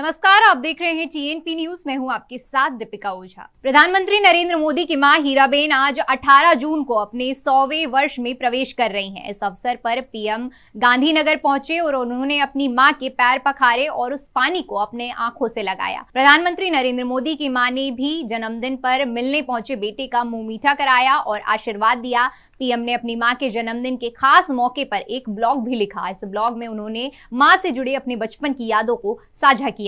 नमस्कार आप देख रहे हैं टीएनपी न्यूज मैं हूं आपके साथ दीपिका ओझा प्रधानमंत्री नरेंद्र मोदी की मां हीराबेन आज 18 जून को अपने सौवे वर्ष में प्रवेश कर रही हैं इस अवसर पर पीएम गांधीनगर पहुंचे और उन्होंने अपनी मां के पैर पखारे और उस पानी को अपने आंखों से लगाया प्रधानमंत्री नरेंद्र मोदी की माँ ने भी जन्मदिन पर मिलने पहुंचे बेटे का मुंह मीठा कराया और आशीर्वाद दिया पीएम ने अपनी माँ के जन्मदिन के खास मौके पर एक ब्लॉग भी लिखा इस ब्लॉग में उन्होंने माँ से जुड़े अपने बचपन की यादों को साझा किया